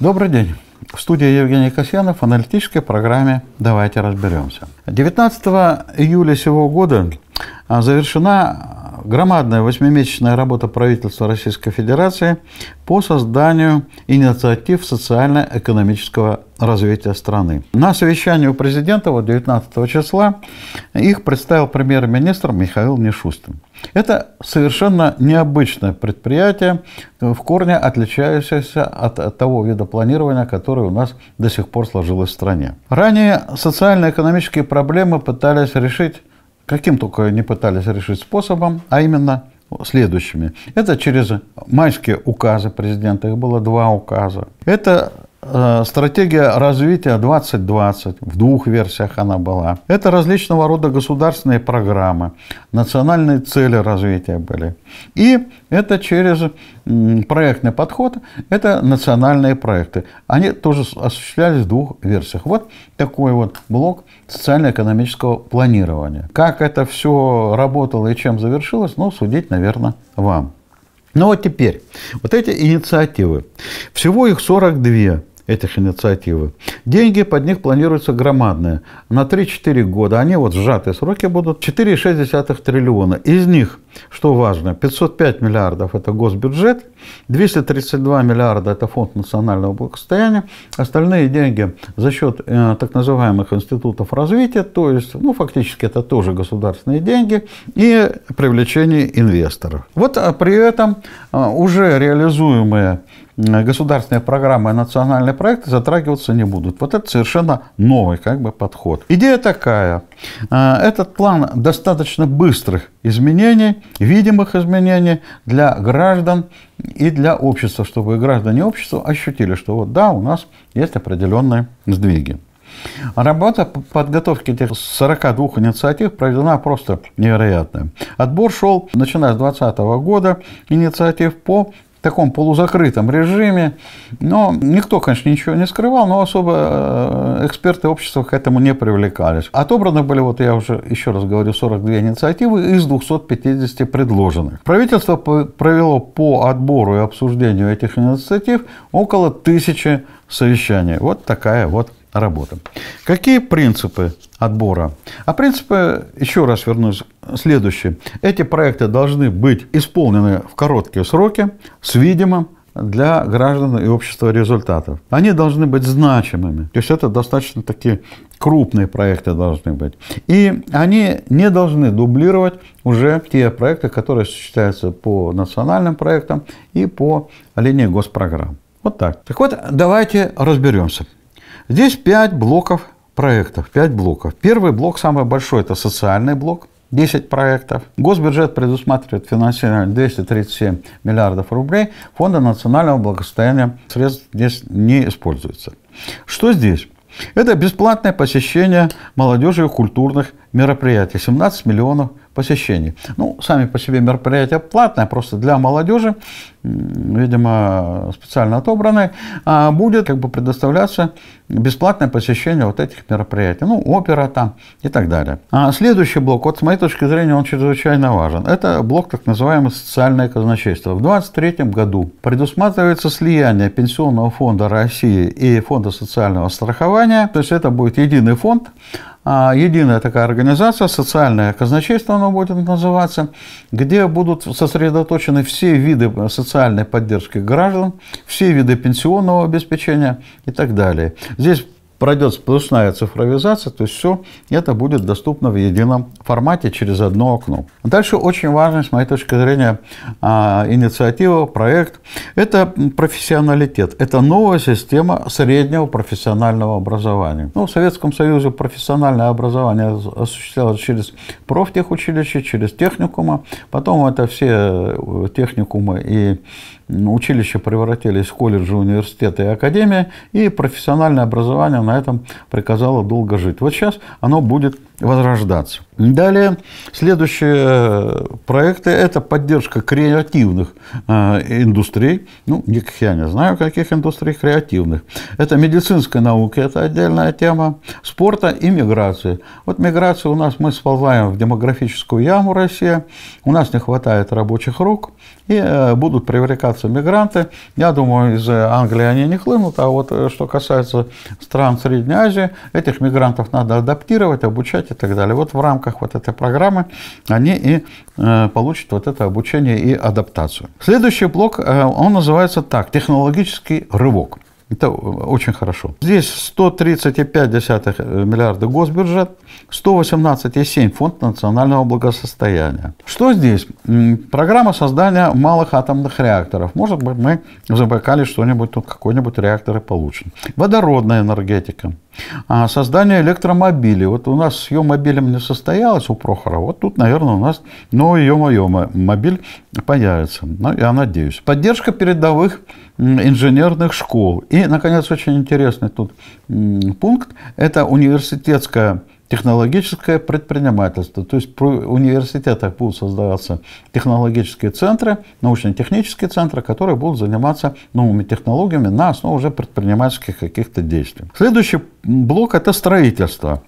Добрый день. В студии Евгений Касьянов в аналитической программе «Давайте разберемся». 19 июля сего года а, завершена громадная восьмимесячная работа правительства Российской Федерации по созданию инициатив социально-экономического развития страны. На совещании у президента вот 19 числа их представил премьер-министр Михаил Мишустин. Это совершенно необычное предприятие, в корне отличающееся от того вида планирования, которое у нас до сих пор сложилось в стране. Ранее социально-экономические проблемы пытались решить каким только не пытались решить способом, а именно следующими. Это через майские указы президента, их было два указа. Это Э, стратегия развития 2020, в двух версиях она была. Это различного рода государственные программы, национальные цели развития были. И это через проектный подход, это национальные проекты. Они тоже осуществлялись в двух версиях. Вот такой вот блок социально-экономического планирования. Как это все работало и чем завершилось, ну, судить, наверное, вам. Ну вот теперь, вот эти инициативы, всего их 42 этих инициативы. Деньги под них планируются громадные. На 3-4 года, они вот сжатые сроки будут, 4,6 триллиона. Из них что важно, 505 миллиардов – это госбюджет, 232 миллиарда – это фонд национального благосостояния, остальные деньги за счет э, так называемых институтов развития, то есть, ну, фактически это тоже государственные деньги, и привлечение инвесторов. Вот а при этом э, уже реализуемые э, государственные программы и национальные проекты затрагиваться не будут. Вот это совершенно новый как бы, подход. Идея такая. А, этот план достаточно быстрых изменений, видимых изменений для граждан и для общества, чтобы и граждане общества ощутили, что вот да, у нас есть определенные сдвиги. Работа по подготовке этих 42 инициатив проведена просто невероятная. Отбор шел, начиная с 2020 года, инициатив по таком полузакрытом режиме. Но никто, конечно, ничего не скрывал, но особо э, эксперты общества к этому не привлекались. Отобраны были, вот я уже еще раз говорю, 42 инициативы из 250 предложенных. Правительство провело по отбору и обсуждению этих инициатив около тысячи совещаний. Вот такая вот работы. Какие принципы отбора? А принципы, еще раз вернусь, следующие. Эти проекты должны быть исполнены в короткие сроки с видимым для граждан и общества результатов. Они должны быть значимыми. То есть это достаточно такие крупные проекты должны быть. И они не должны дублировать уже те проекты, которые считаются по национальным проектам и по линии госпрограмм. Вот так. Так вот, давайте разберемся. Здесь пять блоков проектов, пять блоков. Первый блок, самый большой, это социальный блок, 10 проектов. Госбюджет предусматривает финансирование 237 миллиардов рублей. Фонда национального благосостояния средств здесь не используется. Что здесь? Это бесплатное посещение молодежи культурных мероприятий, 17 миллионов посещений. Ну, сами по себе мероприятия платные, просто для молодежи, видимо, специально отобранные, а будет как бы предоставляться бесплатное посещение вот этих мероприятий. Ну, опера там и так далее. А следующий блок, вот с моей точки зрения, он чрезвычайно важен. Это блок так называемый социальное казначейство. В 2023 году предусматривается слияние Пенсионного фонда России и Фонда социального страхования. То есть это будет единый фонд, а, единая такая организация, социальное казначейство оно будет называться, где будут сосредоточены все виды социальной поддержки граждан, все виды пенсионного обеспечения и так далее. Здесь пройдет сплошная цифровизация, то есть все это будет доступно в едином формате через одно окно. Дальше очень важная с моей точки зрения, а, инициатива, проект – это профессионалитет. Это новая система среднего профессионального образования. Ну, в Советском Союзе профессиональное образование осуществлялось через профтехучилище, через техникумы. Потом это все э, техникумы и Училища превратились в колледжи, университеты и академии, и профессиональное образование на этом приказало долго жить. Вот сейчас оно будет возрождаться. Далее, следующие э, проекты – это поддержка креативных э, индустрий. Ну, никаких я не знаю, каких индустрий креативных. Это медицинская наука, это отдельная тема, спорта и миграции. Вот миграция у нас, мы сползаем в демографическую яму России, у нас не хватает рабочих рук, и э, будут привлекаться мигранты. Я думаю, из Англии они не хлынут, а вот что касается стран Средней Азии, этих мигрантов надо адаптировать, обучать и так далее. Вот в рамках вот этой программы они и э, получат вот это обучение и адаптацию. Следующий блок, э, он называется так, технологический рывок. Это э, очень хорошо. Здесь 135,5 миллиарда госбюджет, 118,7 фонд национального благосостояния. Что здесь? Программа создания малых атомных реакторов. Может быть, мы забыкали что-нибудь, тут какой-нибудь реактор и получим. Водородная энергетика. А создание электромобилей. Вот у нас съем мобилем не состоялось у Прохора. Вот тут, наверное, у нас, новый ну, ее мое мобиль появится. Ну, я надеюсь. Поддержка передовых инженерных школ. И, наконец, очень интересный тут пункт. Это университетская технологическое предпринимательство. То есть при университетах будут создаваться технологические центры, научно-технические центры, которые будут заниматься новыми технологиями на основе уже предпринимательских каких-то действий. Следующий блок – это строительство.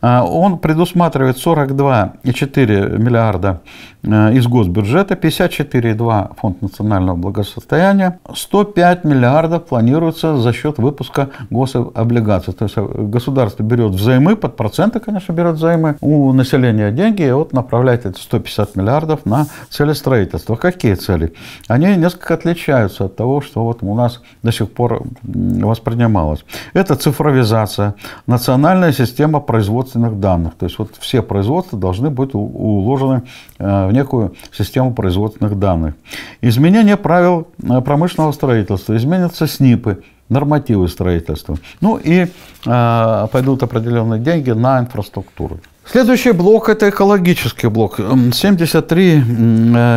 А, он предусматривает 42,4 миллиарда а, из госбюджета, 54,2 фонд национального благосостояния, 105 миллиардов планируется за счет выпуска гособлигаций. То есть э, государство берет взаймы, под проценты, конечно, берет взаймы у населения деньги, и вот направляет эти 150 миллиардов на цели строительства. Какие цели? Они несколько отличаются от того, что вот у нас до сих пор воспринималось. Это цифровизация, национальная система производства производственных данных. То есть вот все производства должны быть уложены э, в некую систему производственных данных. Изменение правил э, промышленного строительства. Изменятся СНИПы, нормативы строительства. Ну и э, пойдут определенные деньги на инфраструктуру. Следующий блок – это экологический блок. 73 э,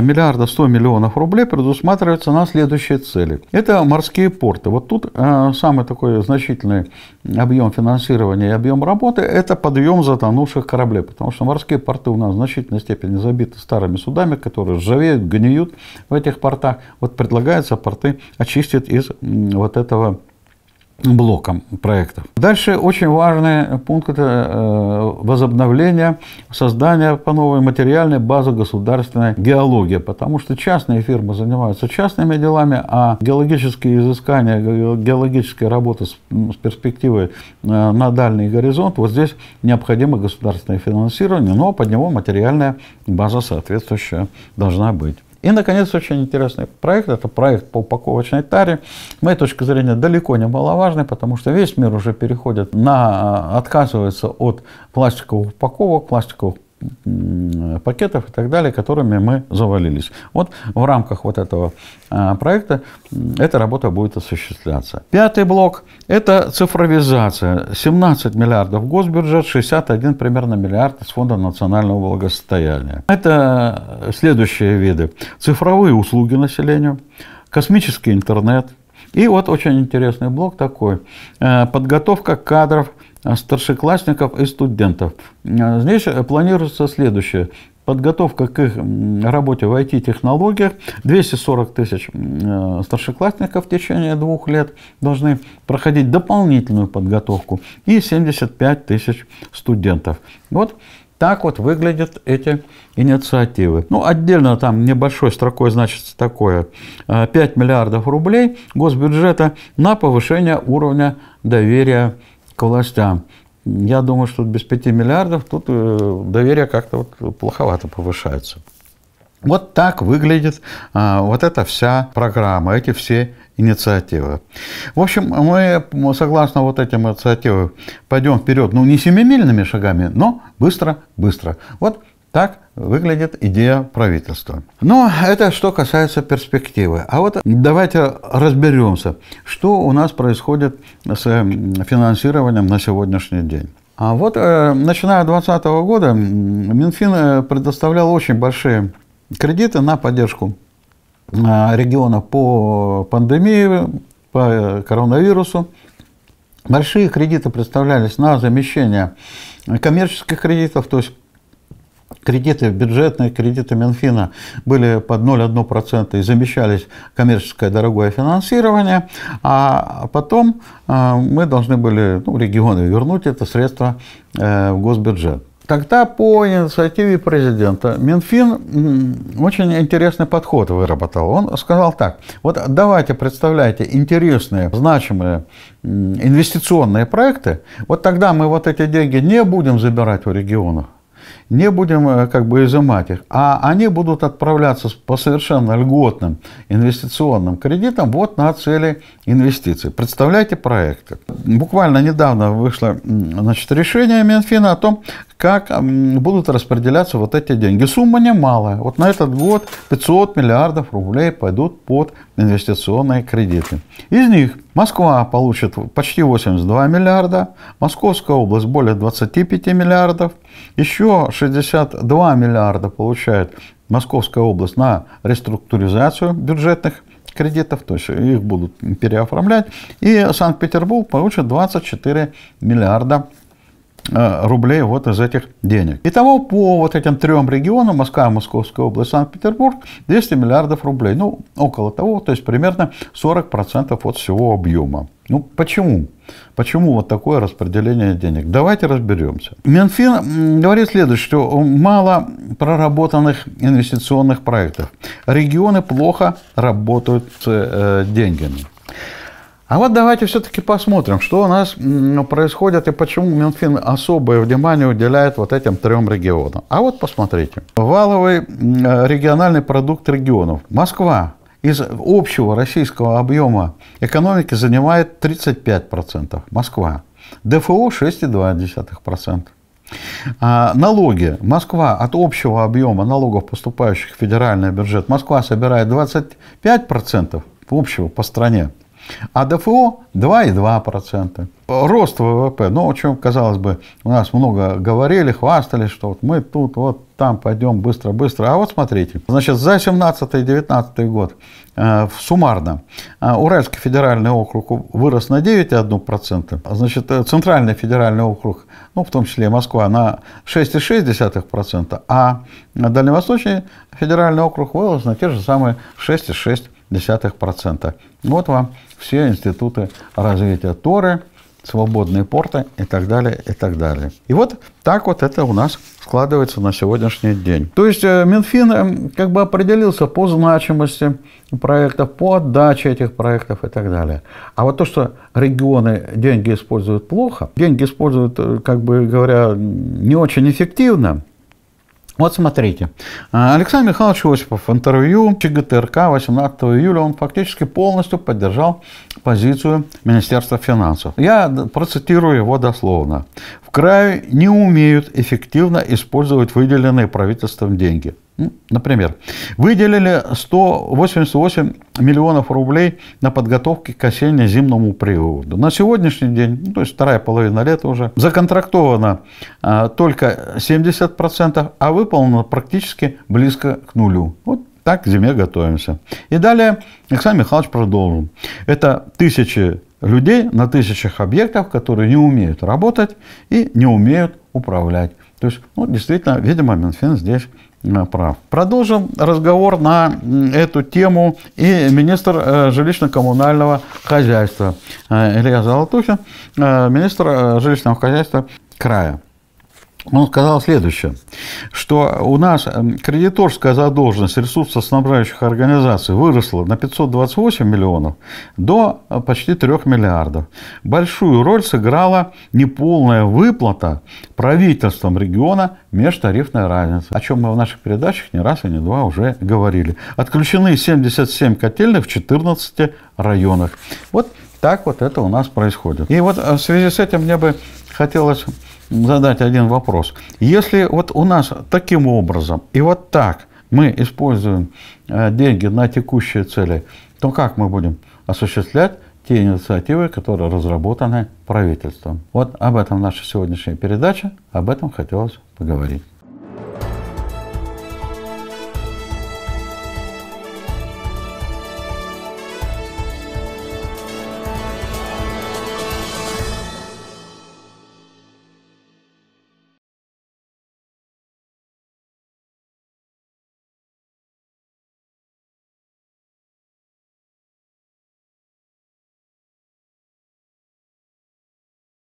миллиарда 100 миллионов рублей предусматриваются на следующие цели. Это морские порты. Вот тут э, самый такой значительный объем финансирования и объем работы – это подъем затонувших кораблей. Потому что морские порты у нас в значительной степени забиты старыми судами, которые ржавеют, гниют в этих портах. Вот предлагается порты очистить из вот этого блоком проектов. Дальше очень важный пункт – это э, возобновление создания по новой материальной базы государственной геологии, потому что частные фирмы занимаются частными делами, а геологические изыскания, геологические работы с, с перспективой э, на дальний горизонт, вот здесь необходимо государственное финансирование, но под него материальная база соответствующая должна быть. И, наконец, очень интересный проект, это проект по упаковочной таре. С моей точки зрения, далеко не маловажный, потому что весь мир уже переходит на, а, отказывается от пластиковых упаковок, пластиковых пакетов и так далее, которыми мы завалились. Вот в рамках вот этого а, проекта эта работа будет осуществляться. Пятый блок – это цифровизация. 17 миллиардов госбюджет, 61 примерно миллиард из Фонда национального благосостояния. Это э, следующие виды. Цифровые услуги населению, космический интернет, и вот очень интересный блок такой. Э, подготовка кадров – Э, старшеклассников и студентов. Э, Здесь э, планируется следующее. Подготовка к их работе в IT-технологиях. 240 тысяч старшеклассников в течение двух лет должны проходить дополнительную подготовку. И 75 тысяч студентов. Вот так вот выглядят эти инициативы. Ну, отдельно там небольшой строкой значится такое. 5 миллиардов рублей госбюджета на повышение уровня доверия к властям. Я думаю, что без 5 миллиардов тут э, доверие как-то вот плоховато повышается. Вот так выглядит а, вот эта вся программа, эти все инициативы. В общем, мы, согласно вот этим инициативам, пойдем вперед, ну, не семимильными шагами, но быстро-быстро. Вот так выглядит идея правительства. Но это что касается перспективы. А вот давайте разберемся, что у нас происходит с э, финансированием на сегодняшний день. А вот э, начиная с 2020 года Минфин э, предоставлял очень большие кредиты на поддержку э, регионов по пандемии, по коронавирусу. Большие кредиты представлялись на замещение коммерческих кредитов, то есть кредиты бюджетные, кредиты Минфина были под 0,1% и замещались коммерческое дорогое финансирование, а потом э, мы должны были, ну, регионы вернуть это средство э, в госбюджет. Тогда по инициативе президента Минфин очень интересный подход выработал. Он сказал так, вот давайте представляйте интересные, значимые инвестиционные проекты, вот тогда мы вот эти деньги не будем забирать у регионов, не будем э, как бы изымать их, а они будут отправляться по совершенно льготным инвестиционным кредитам вот на цели инвестиций. Представляете проекты? Буквально недавно вышло значит, решение Минфина о том, как будут распределяться вот эти деньги. Сумма немалая. Вот на этот год 500 миллиардов рублей пойдут под инвестиционные кредиты. Из них Москва получит почти 82 миллиарда, Московская область более 25 миллиардов, еще 62 миллиарда получает Московская область на реструктуризацию бюджетных кредитов, то есть их будут переоформлять. И Санкт-Петербург получит 24 миллиарда Э, рублей вот из этих денег. Итого по вот этим трем регионам, Москва, Московская область, Санкт-Петербург, 200 миллиардов рублей. Ну, около того, то есть примерно 40% от всего объема. Ну, почему? Почему вот такое распределение денег? Давайте разберемся. Минфин говорит следующее, что мало проработанных инвестиционных проектов. Регионы плохо работают с э, деньгами. А вот давайте все-таки посмотрим, что у нас происходит и почему Минфин особое внимание уделяет вот этим трем регионам. А вот посмотрите. Валовый региональный продукт регионов. Москва из общего российского объема экономики занимает 35%. Москва. ДФО 6,2%. А, налоги. Москва от общего объема налогов, поступающих в федеральный бюджет, Москва собирает 25% общего по стране. А ДФО 2,2%. Рост ВВП, ну, о чем, казалось бы, у нас много говорили, хвастались, что вот мы тут, вот там пойдем быстро-быстро. А вот смотрите, значит, за 17-19 год э, в суммарно э, Уральский федеральный округ вырос на 9,1%, значит, э, Центральный федеральный округ, ну, в том числе Москва, на 6,6%, а Дальневосточный федеральный округ вырос на те же самые 6,6%. 0,2%. Вот вам все институты развития Торы, свободные порты и так далее, и так далее. И вот так вот это у нас складывается на сегодняшний день. То есть э, Минфин эм, как бы определился по значимости проектов, по отдаче этих проектов и так далее. А вот то, что регионы деньги используют плохо, деньги используют, э, как бы говоря, не очень эффективно, вот смотрите, э, Александр Михайлович Осипов, интервью ЧГТРК 18 июля, он фактически полностью поддержал позицию Министерства финансов. Я процитирую его дословно. В крае не умеют эффективно использовать выделенные правительством деньги. Например, выделили 188 миллионов рублей на подготовки к осенне-зимному периоду. На сегодняшний день, ну, то есть вторая половина лета уже, законтрактовано а, только 70%, а выполнено практически близко к нулю. Вот так к зиме готовимся. И далее Александр Михайлович продолжил. Это тысячи людей на тысячах объектов, которые не умеют работать и не умеют управлять. То есть, ну, действительно, видимо, Минфин здесь Э, прав. Продолжим разговор на эту тему и министр э, жилищно-коммунального хозяйства э, Илья Золотухин, министр жилищного хозяйства края он сказал следующее, что у нас эм, кредиторская задолженность ресурсоснабжающих организаций выросла на 528 миллионов до э, почти 3 миллиардов. Большую роль сыграла неполная выплата правительством региона межтарифной разницы, о чем мы в наших передачах не раз и не два уже говорили. Отключены 77 котельных в 14 районах. Вот так вот это у нас происходит. И вот э, в связи с этим мне бы хотелось задать один вопрос. Если вот у нас таким образом и вот так мы используем э, деньги на текущие цели, то как мы будем осуществлять те инициативы, которые разработаны правительством. Вот об этом наша сегодняшняя передача, об этом хотелось поговорить.